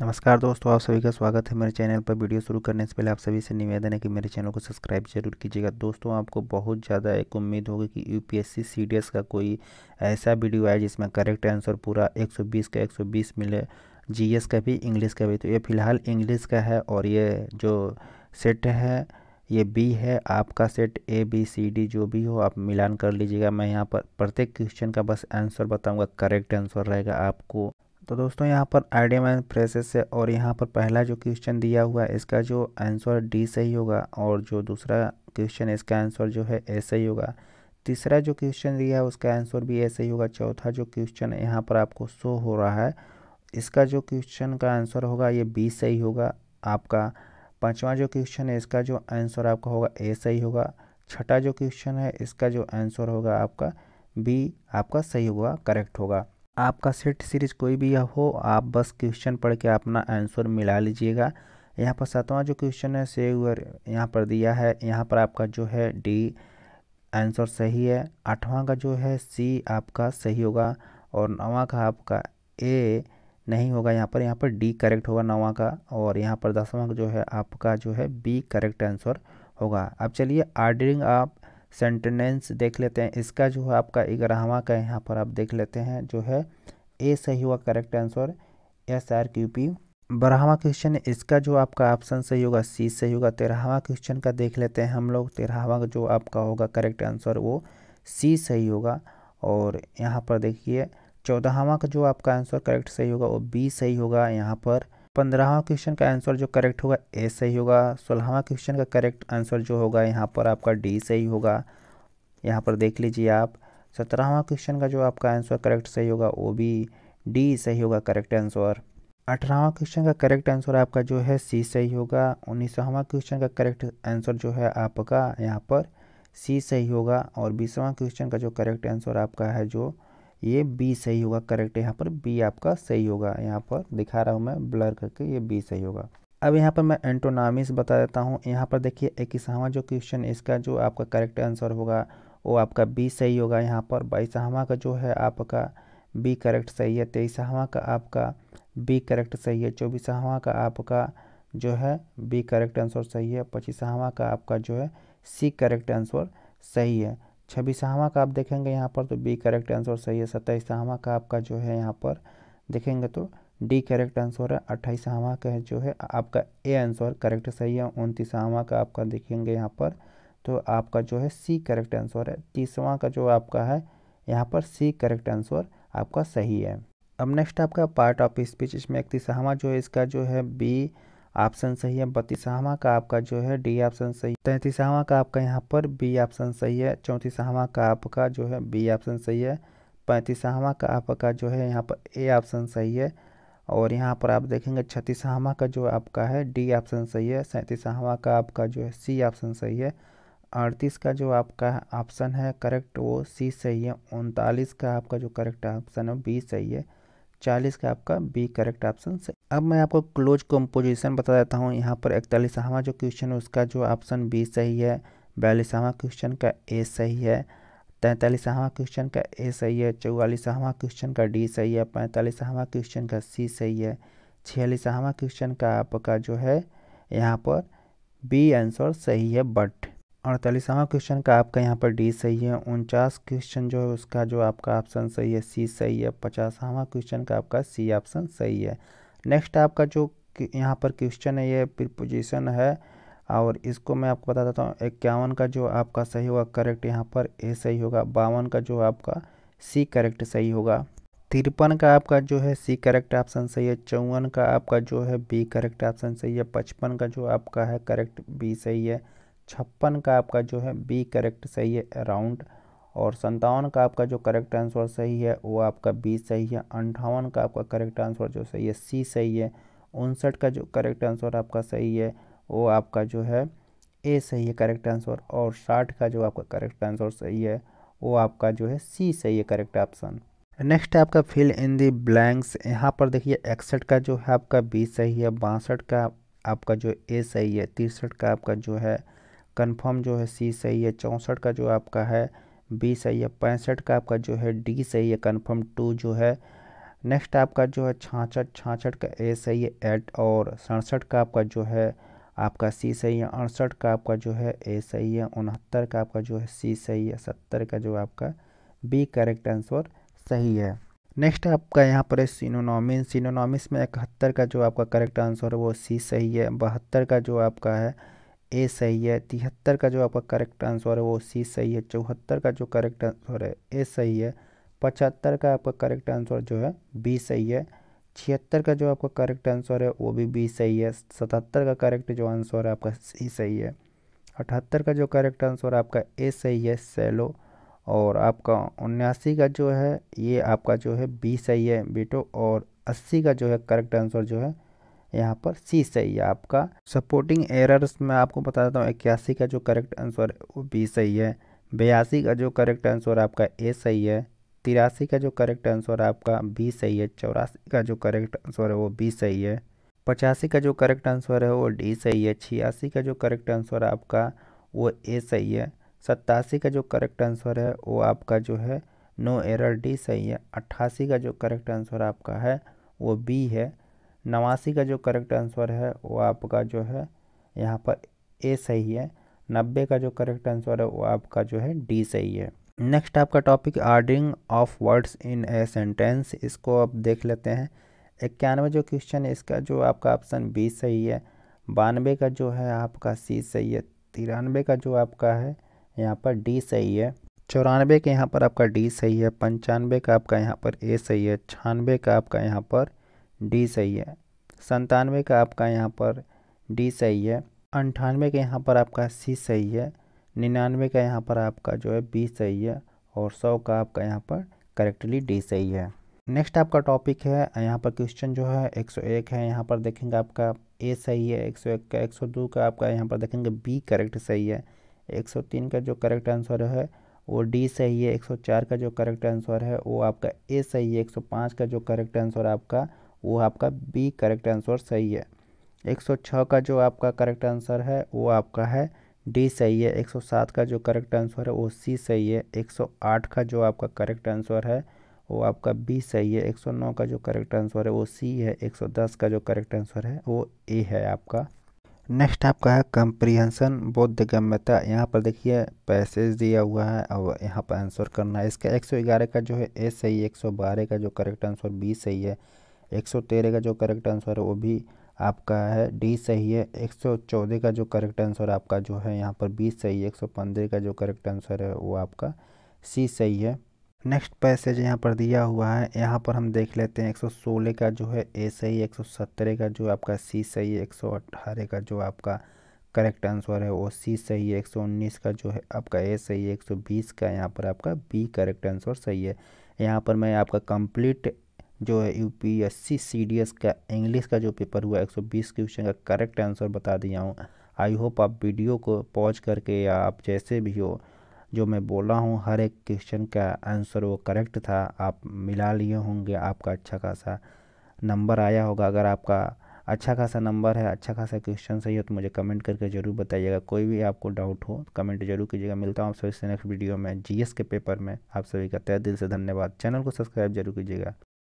नमस्कार दोस्तों आप सभी का स्वागत है मेरे चैनल पर वीडियो शुरू करने से पहले आप सभी से निवेदन है कि मेरे चैनल को सब्सक्राइब जरूर कीजिएगा दोस्तों आपको बहुत ज़्यादा एक उम्मीद होगी कि यूपीएससी सीडीएस का कोई ऐसा वीडियो आए जिसमें करेक्ट आंसर पूरा 120 का 120 मिले जीएस का भी इंग्लिश का भी तो ये फ़िलहाल इंग्लिश का है और ये जो सेट है ये बी है आपका set A B C D जो भी हो आप मिलान कर लीजिएगा मैं यहाँ पर प्रत्येक क्वेश्चन का बस आंसर बताऊँगा करेक्ट आंसर रहेगा आपको तो दोस्तों यहाँ पर आइडियम एंड फ्रेसेस है और यहाँ पर पहला जो क्वेश्चन दिया हुआ है इसका जो आंसर डी सही होगा और जो दूसरा क्वेश्चन इसका आंसर जो है ए सही होगा तीसरा जो क्वेश्चन दिया है उसका आंसर भी ए ही होगा चौथा जो क्वेश्चन यहाँ पर आपको शो हो रहा है इसका जो क्वेश्चन का आंसर होगा ये बी सही होगा आपका पाँचवा जो क्वेश्चन है इसका जो आंसर आपका होगा ए सही होगा छठा जो क्वेश्चन है इसका जो आंसर होगा आपका बी आपका सही होगा करेक्ट होगा आपका सेट सीरीज कोई भी हो आप बस क्वेश्चन पढ़ के अपना आंसर मिला लीजिएगा यहाँ पर सातवां जो क्वेश्चन है से यहाँ पर दिया है यहाँ पर आपका जो है डी आंसर सही है आठवां का जो है सी आपका सही होगा और नवा का आपका ए नहीं होगा यहाँ पर यहाँ पर डी करेक्ट होगा नवा का और यहाँ पर दसवां का जो है आपका जो है बी करेक्ट आंसर होगा अब चलिए आर्डरिंग ऑफ सेंटेंस देख लेते हैं इसका जो है आपका ग्यारहवा का यहाँ पर आप देख लेते हैं जो है ए सही हुआ correct answer S R Q P बारहवा क्वेश्चन इसका जो आपका ऑप्शन सही होगा सी सही होगा तेरहवा क्वेश्चन का देख लेते हैं हम लोग तेरहवा जो आपका होगा करेक्ट आंसर वो सी सही होगा और यहाँ पर देखिए चौदहवा का जो आपका आंसर करेक्ट सही होगा वो बी सही होगा यहाँ पर पंद्रहवा क्वेश्चन का आंसर जो करेक्ट होगा ए सही होगा सोलहवा क्वेश्चन का करेक्ट आंसर जो होगा यहाँ पर आपका डी सही होगा यहाँ पर देख लीजिए आप सत्रहवा क्वेश्चन का जो आपका आंसर करेक्ट सही होगा वो भी डी सही होगा करेक्ट आंसर अठारहवा क्वेश्चन का करेक्ट आंसर आपका जो है सी सही होगा उन्नीसवा क्वेश्चन का करेक्ट आंसर जो है आपका यहाँ पर सी सही होगा और बीसवा क्वेश्चन का जो करेक्ट आंसर आपका है जो ये बी सही होगा करेक्ट यहाँ पर बी आपका सही होगा यहाँ पर दिखा रहा हूँ मैं ब्लर करके ये बी सही होगा अब यहाँ पर मैं एंटोनामिस बता देता हूँ यहाँ पर देखिए इक्कीसवां जो क्वेश्चन इसका जो आपका करेक्ट आंसर होगा वो आपका बी सही होगा यहाँ पर बाईसवा का जो है आपका बी करेक्ट सही है तेईसवा का आपका बी करेक्ट सही है चौबीसवा का आपका जो है बी करेक्ट आंसर सही है पच्चीसवा का आपका जो है सी करेक्ट आंसर सही है छब्बीसवा का आप देखेंगे यहाँ पर तो बी करेक्ट आंसर सही है सत्ताईसवा का आपका जो है यहाँ पर देखेंगे तो डी करेक्ट आंसर है अट्ठाईसवा का जो है आपका ए आंसर करेक्ट सही है उनतीसवा का आपका देखेंगे यहाँ पर तो आपका जो है सी करेक्ट आंसर है तीसवा का जो आपका है यहाँ पर सी करेक्ट आंसर आपका सही है अब नेक्स्ट आपका पार्ट ऑफ स्पीच इसमें इकतीसवा जो है इसका जो है बी ऑप्शन सही है बत्तीसवा का आपका जो है डी ऑप्शन सही तैंतीसवा का आपका यहाँ पर बी ऑप्शन सही है चौंतीसवा का आपका जो है बी ऑप्शन सही है पैंतीसवा का आपका जो है यहाँ पर ए ऑप्शन सही है और यहाँ पर आप देखेंगे छत्तीसवा का जो आपका है डी ऑप्शन सही है सैंतीसवा का आपका जो है सी ऑप्शन सही है अड़तीस का जो आपका ऑप्शन है करेक्ट वो सी सही है उनतालीस का आपका जो करेक्ट ऑप्शन है बी सही है चालीस का आपका बी करेक्ट ऑप्शन है अब मैं आपको क्लोज कंपोजिशन बता देता हूँ यहाँ पर इकतालीसवा जो क्वेश्चन है उसका जो ऑप्शन बी सही है बयालीसवा क्वेश्चन का ए सही है तैंतालीसवा क्वेश्चन का ए सही है चौवालीसवा क्वेश्चन का डी सही है पैंतालीसवा क्वेश्चन का सी सही है छियालीसवा क्वेश्चन का आपका जो है यहाँ पर बी आंसर सही है बट अड़तालीसवां क्वेश्चन का आपका यहाँ पर डी सही है उनचास क्वेश्चन जो है उसका जो आपका ऑप्शन सही है सी सही है पचासवां क्वेश्चन का आपका सी ऑप्शन सही है नेक्स्ट आपका जो यहाँ पर क्वेश्चन है ये प्रिपोजिशन है और इसको मैं आपको बता देता हूँ इक्यावन का जो आपका सही होगा करेक्ट यहाँ पर ए सही होगा बावन का जो आपका सी करेक्ट सही होगा तिरपन का आपका जो है सी करेक्ट ऑप्शन सही है चौवन का आपका जो है बी करेक्ट ऑप्शन सही है पचपन का जो आपका है करेक्ट बी सही है छप्पन का आपका जो है बी करेक्ट सही है अराउंड और संतावन का आपका जो करेक्ट आंसर सही है वो आपका बी सही है अंठावन का आपका करेक्ट आंसर जो सही है सी सही है उनसठ का जो करेक्ट आंसर आपका सही है वो आपका जो है ए सही है करेक्ट आंसर और साठ का जो आपका करेक्ट आंसर सही है वो आपका जो है सी सही है करेक्ट ऑप्शन नेक्स्ट है आपका फिल इन दी ब्लैंक्स यहाँ पर देखिए इकसठ का जो है आपका बी सही है बासठ का आपका जो ए सही है तिरसठ का आपका जो है कंफर्म जो है सी सही है चौंसठ का जो आपका है बी सही है पैंसठ का आपका जो है डी सही है कंफर्म टू जो है नेक्स्ट आपका जो है छाछठ छाछठ का ए सही है एट और सड़सठ का आपका जो है आपका सी सही है अड़सठ का आपका जो है ए सही है उनहत्तर का आपका जो है सी सही है सत्तर का जो आपका बी करेक्ट आंसर सही है नेक्स्ट आपका यहाँ पर है सिनोनॉमिन सिनोनॉमिस में इकहत्तर का जो आपका करेक्ट आंसर है वो सी सही है बहत्तर का जो आपका है ए सही है तिहत्तर का जो आपका करेक्ट आंसर है वो सी सही है चौहत्तर का जो करेक्ट आंसर है ए सही है पचहत्तर का आपका करेक्ट आंसर जो है बी सही है छिहत्तर का जो आपका करेक्ट आंसर है वो भी बी सही है सतहत्तर का करेक्ट जो आंसर है आपका सी सही है अठहत्तर का जो करेक्ट आंसर आपका ए सही है सेलो और आपका उन्यासी का जो है ये आपका जो है बी सही है बेटो और अस्सी का जो है करेक्ट आंसर जो है यहाँ पर सी सही है आपका सपोर्टिंग एरर्स में आपको बता देता हूँ इक्यासी का जो करेक्ट आंसर है वो बी सही है बयासी का जो करेक्ट आंसर आपका ए सही है तिरासी का जो करेक्ट आंसर आपका बी सही है चौरासी का जो करेक्ट आंसर है वो बी सही है पचासी का जो करेक्ट आंसर है वो डी सही है छियासी का जो करेक्ट आंसर आपका वो ए सही है सत्तासी का जो करेक्ट आंसर है वो आपका जो है नो एरर डी सही है अट्ठासी का जो करेक्ट आंसर आपका है वो बी है नवासी का जो करेक्ट आंसर है वो आपका जो है यहाँ पर ए सही है नब्बे का जो करेक्ट आंसर है वो आपका जो है डी सही है नेक्स्ट आपका topic ordering of words in a sentence इसको आप देख लेते हैं इक्यानवे जो क्वेश्चन है इसका जो आपका ऑप्शन बी सही है बानवे का जो है आपका सी सही है तिरानवे का जो आपका है यहाँ पर डी सही है चौरानवे के यहाँ पर आपका डी सही है पंचानवे का आपका यहाँ पर ए सही है छानवे का आपका यहाँ पर डी सही है संतानवे का आपका यहाँ पर डी सही है अंठानवे का यहाँ पर आपका सी सही है निन्यानवे का यहाँ पर आपका जो है बी सही है और सौ का आपका यहाँ पर करेक्टली डी सही है नेक्स्ट आपका टॉपिक है यहाँ पर क्वेश्चन जो है 101 है यहाँ पर देखेंगे आपका ए सही है 101 का 102 का आपका यहाँ पर देखेंगे बी करेक्ट सही है 103 का जो करेक्ट आंसर है वो डी सही है 104 का जो करेक्ट आंसर है वो आपका ए सही है 105 का जो करेक्ट आंसर आपका वो आपका बी करेक्ट आंसर सही है 106 का जो आपका करेक्ट आंसर है वो आपका है डी सही है 107 का जो करेक्ट आंसर है वो सी सही है 108 का जो आपका करेक्ट आंसर है वो आपका बी सही है 109 का जो करेक्ट आंसर है वो सी है 110 का जो करेक्ट आंसर है वो ए है आपका नेक्स्ट आपका है कंप्रीहेंसन बौद्ध गम्यता यहाँ पर देखिए पैसेज दिया हुआ है और यहाँ पर आंसर करना है इसका 111 का जो है ए सही है 112 का जो करेक्ट आंसर बी सही है 113 का जो करेक्ट आंसर है वो भी आपका है डी सही है 114 का जो करेक्ट आंसर आपका जो है यहाँ पर बी सही है 115 का जो करेक्ट आंसर है वो आपका सी सही है नेक्स्ट पैसेज यहाँ पर दिया हुआ है यहाँ पर हम देख लेते हैं 116 का जो है ए सही है सत्तर का जो आपका सी सही है अट्ठारह का जो आपका करेक्ट आंसर है वो सी सही है उन्नीस का जो है आपका ए सही है बीस का यहाँ पर आपका बी करेक्ट आंसर सही है यहाँ पर मैं आपका कंप्लीट जो है U P S C C D S का इंग्लिश का जो पेपर हुआ एक सौ बीस क्वेश्चन का करेक्ट आंसर बता दिया हूँ आई होप आप वीडियो को पॉज करके या आप जैसे भी हो जो मैं बोला हूँ हर एक क्वेश्चन का आंसर वो करेक्ट था आप मिला लिए होंगे आपका अच्छा खासा नंबर आया होगा अगर आपका अच्छा खासा नंबर है अच्छा खासा क्वेश्चन सही हो तो मुझे कमेंट करके ज़रूर बताइएगा कोई भी आपको डाउट हो तो कमेंट जरूर कीजिएगा मिलता हूँ आप सभी से नेक्स्ट वीडियो में जीएस के पेपर में आप सभी का तय दिल से धन्यवाद चैनल को सब्सक्राइब जरूर कीजिएगा